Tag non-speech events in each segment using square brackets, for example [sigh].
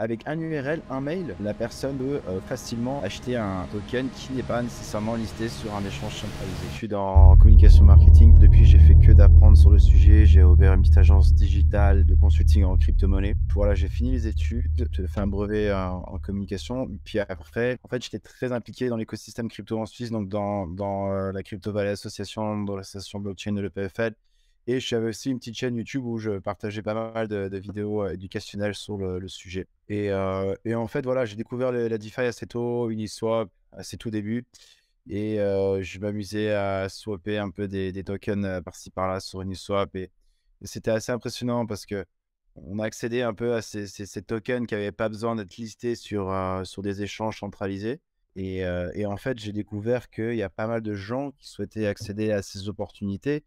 Avec un URL, un mail, la personne peut euh, facilement acheter un token qui n'est pas nécessairement listé sur un échange centralisé. Je suis dans communication marketing. Depuis, j'ai fait que d'apprendre sur le sujet. J'ai ouvert une petite agence digitale de consulting en crypto-monnaie. Voilà, j'ai fini les études. J'ai fait un brevet euh, en, communication. Puis après, en fait, j'étais très impliqué dans l'écosystème crypto en Suisse, donc dans, euh, la Crypto Valley Association, dans l'association blockchain de l'EPFL. Et j'avais aussi une petite chaîne YouTube où je partageais pas mal de, vidéos euh, éducationnelles sur le, sujet. Et, euh, et, en fait, voilà, j'ai découvert la DeFi assez tôt, Uniswap, à tout début. Et euh, je m'amusais à swapper un peu des, des tokens par-ci par-là sur Uniswap. Et, c'était assez impressionnant parce que on a accédé un peu à ces, ces, tokens qui n'avaient pas besoin d'être listés sur, sur des échanges centralisés. Et, et en fait, j'ai découvert qu'il y a pas mal de gens qui souhaitaient accéder à ces opportunités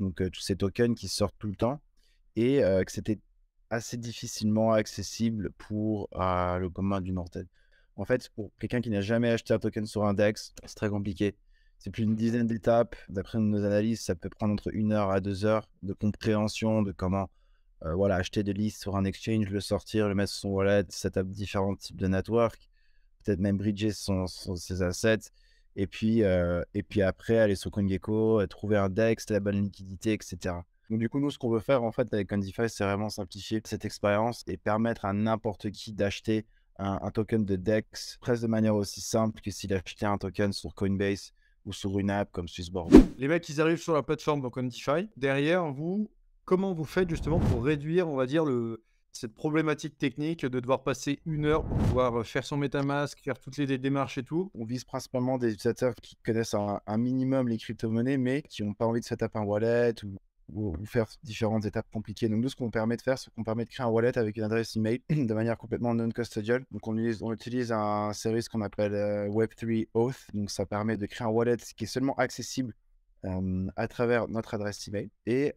donc tous ces tokens qui sortent tout le temps, et que c'était assez difficilement accessible pour ah, le commun du mortel. En fait, pour quelqu'un qui n'a jamais acheté un token sur un c'est très compliqué. C'est plus une dizaine d'étapes. D'après nos analyses, ça peut prendre entre une heure à deux heures de compréhension de comment voilà, acheter des listes sur un exchange, le sortir, le mettre sur son wallet, setup différents types de network, peut-être même bridger ses assets. Et puis, et puis après, aller sur CoinGecko, trouver un DEX, la bonne liquidité, etc. Donc du coup, nous, ce qu'on veut faire en fait avec CoinDeFi, c'est vraiment simplifier cette expérience et permettre à n'importe qui d'acheter un, token de DEX presque de manière aussi simple que s'il achetait un token sur Coinbase ou sur une app comme Swissborg. Les mecs, ils arrivent sur la plateforme donc Derrière, vous, comment vous faites justement pour réduire, on va dire, le, cette problématique technique de devoir passer une heure pour pouvoir euh, faire son MetaMask, faire toutes les démarches et tout. On vise principalement des utilisateurs qui connaissent un, minimum les crypto-monnaies, mais qui n'ont pas envie de setup un wallet ou, faire différentes étapes compliquées. Donc, nous, ce qu'on permet de faire, c'est qu'on permet de créer un wallet avec une adresse email [clears throat] de manière complètement non-custodial. Donc, on utilise, un service qu'on appelle euh, Web3 Auth. Donc, ça permet de créer un wallet qui est seulement accessible à travers notre adresse email. Et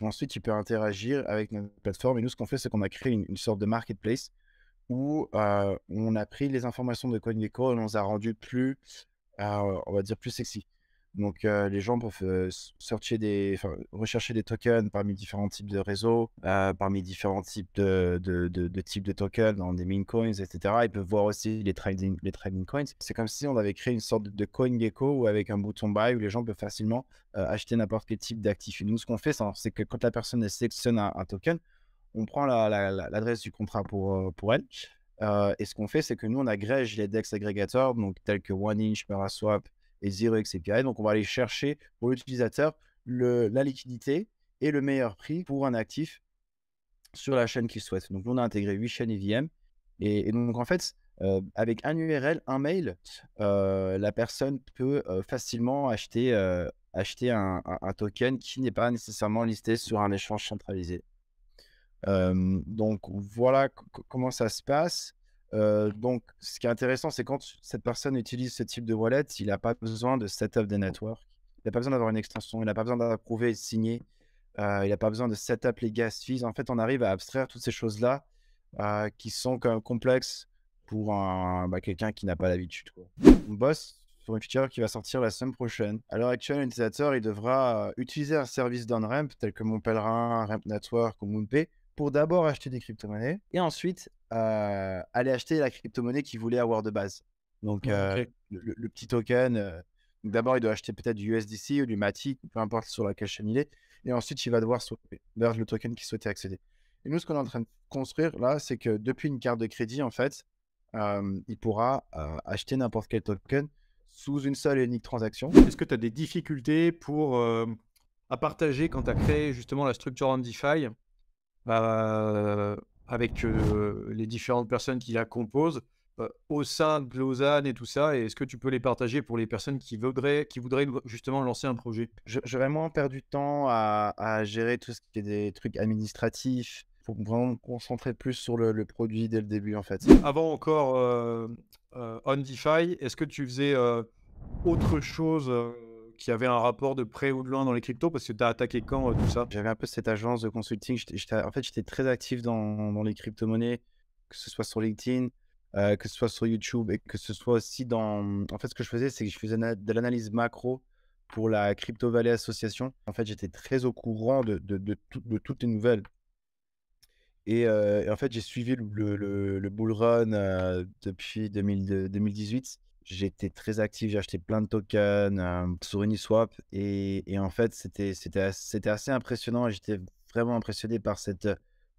ensuite, tu peux interagir avec notre plateforme. Et nous, ce qu'on fait, c'est qu'on a créé une, sorte de marketplace où on a pris les informations de CoinGecko et on les a rendues plus, on va dire, plus sexy. Donc les gens peuvent des, rechercher des tokens parmi différents types de réseaux, parmi différents types de, types de tokens, dans des meme coins, etc. Ils peuvent voir aussi les trading, les trading coins. C'est comme si on avait créé une sorte de coin gecko ou avec un bouton buy où les gens peuvent facilement acheter n'importe quel type d'actif. Nous, ce qu'on fait, c'est que quand la personne sélectionne un, token, on prend l'adresse du contrat pour, pour elle. et ce qu'on fait, c'est que nous, on agrège les DEX agrégateurs, donc tels que OneInch, Paraswap, et 0 etc. Donc, on va aller chercher pour l'utilisateur la liquidité et le meilleur prix pour un actif sur la chaîne qu'il souhaite. Donc, on a intégré 8 chaînes EVM. Et, donc, en fait, euh, avec un URL, un mail, euh, la personne peut euh, facilement acheter, acheter un, token qui n'est pas nécessairement listé sur un échange centralisé. donc voilà comment ça se passe. Euh, donc, ce qui est intéressant, c'est quand cette personne utilise ce type de wallet, il n'a pas besoin de setup des networks, il n'a pas besoin d'avoir une extension, il n'a pas besoin d'approuver et de signer, euh, il n'a pas besoin de setup les gas fees. En fait, on arrive à abstraire toutes ces choses-là euh, qui sont quand même complexes pour bah, quelqu'un qui n'a pas l'habitude. On bosse sur une feature qui va sortir la semaine prochaine. À l'heure actuelle, l'utilisateur il devra utiliser un service d'on-ramp tel que mon pèlerin, Ramp Network ou MoonPay pour d'abord acheter des crypto-monnaies et ensuite euh, aller acheter la crypto-monnaie qu'il voulait avoir de base. Donc, euh, le, petit token, euh, d'abord, il doit acheter peut-être du USDC ou du MATIC, peu importe sur laquelle chaîne il est. Et ensuite, il va devoir swapper vers le token qu'il souhaitait accéder. Et nous, ce qu'on est en train de construire là, c'est que depuis une carte de crédit, en fait, il pourra acheter n'importe quel token sous une seule et unique transaction. Est-ce que tu as des difficultés pour, à partager quand tu as créé justement la structure en DeFi bah, avec les différentes personnes qui la composent au sein de Lausanne et tout ça Et est-ce que tu peux les partager pour les personnes qui voudraient, justement lancer un projet J'aurais vraiment perdu du temps à, gérer tout ce qui est des trucs administratifs pour vraiment me concentrer plus sur le, produit dès le début en fait. Avant encore OnDeFi, est-ce que tu faisais autre chose qu'il y avait un rapport de près ou de loin dans les cryptos Parce que tu as attaqué quand euh, tout ça J'avais un peu cette agence de consulting. en fait, j'étais très actif dans, les crypto-monnaies, que ce soit sur LinkedIn, euh, que ce soit sur YouTube et que ce soit aussi dans. En fait, ce que je faisais, c'est que je faisais de l'analyse macro pour la Crypto Valley Association. En fait, j'étais très au courant de, toutes les nouvelles. Euh, et, en fait, j'ai suivi le, bull run depuis 2018 j'étais très actif, j'ai acheté plein de tokens euh, sur Uniswap et, et en fait c'était assez impressionnant. J'étais vraiment impressionné par cette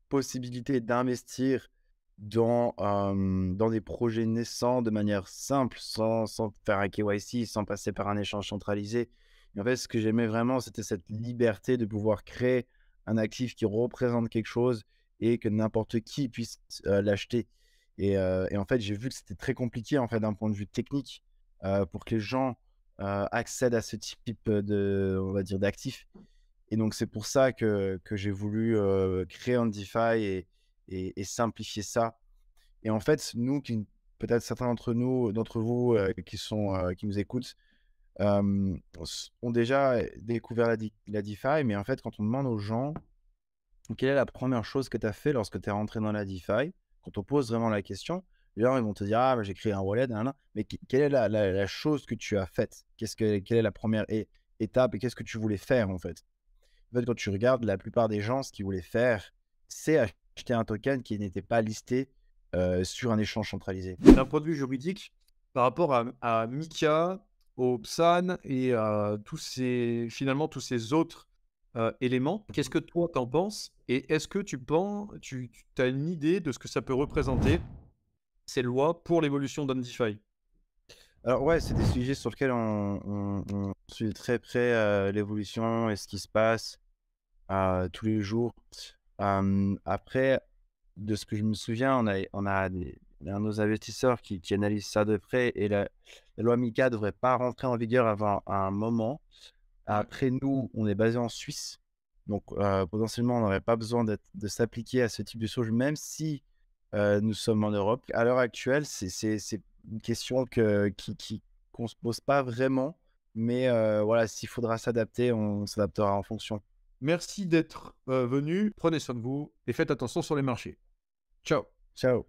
possibilité d'investir dans, euh, dans des projets naissants de manière simple, sans, sans, faire un KYC, sans passer par un échange centralisé. en fait, ce que j'aimais vraiment, c'était cette liberté de pouvoir créer un actif qui représente quelque chose et que n'importe qui puisse euh, l'acheter. Et, en fait, j'ai vu que c'était très compliqué en fait, d'un point de vue technique pour que les gens accèdent à ce type de, on va dire, d'actifs. Et donc, c'est pour ça que, que j'ai voulu créer un et, et, simplifier ça. Et en fait, nous, peut-être certains d'entre nous, d'entre vous qui, sont, qui nous écoutent, ont déjà découvert la, la, DeFi, mais en fait, quand on demande aux gens quelle est la première chose que tu as fait lorsque tu es rentré dans la DeFi, quand on pose vraiment la question, les gens ils vont te dire Ah, j'ai créé un wallet, mais quelle est la, chose que tu as faite Qu'est-ce que, Quelle est la première étape et qu'est-ce que tu voulais faire en fait En quand tu regardes, la plupart des gens, ce qu'ils voulaient faire, c'est acheter un token qui n'était pas listé sur un échange centralisé. D'un point de vue juridique, par rapport à, à Mika, au PSAN et à tous ces, finalement tous ces autres euh, Qu'est-ce que toi t'en penses Et est-ce que tu penses, tu, as une idée de ce que ça peut représenter ces lois pour l'évolution d'unify alors ouais, c'est des sujets sur lesquels on, suit très près euh, l'évolution et ce qui se passe euh, tous les jours. après, de ce que je me souviens, on a, on a un de nos investisseurs qui, analyse ça de près et la, loi MICA ne devrait pas rentrer en vigueur avant un moment. Après, nous, on est basé en Suisse. Donc, euh, potentiellement, on n'aurait pas besoin de s'appliquer à ce type de sauge, même si euh, nous sommes en Europe. À l'heure actuelle, c'est une question que, qu'on ne se pose pas vraiment. Mais euh, voilà, s'il faudra s'adapter, on s'adaptera en fonction. Merci d'être venu. Prenez soin de vous et faites attention sur les marchés. Ciao. Ciao.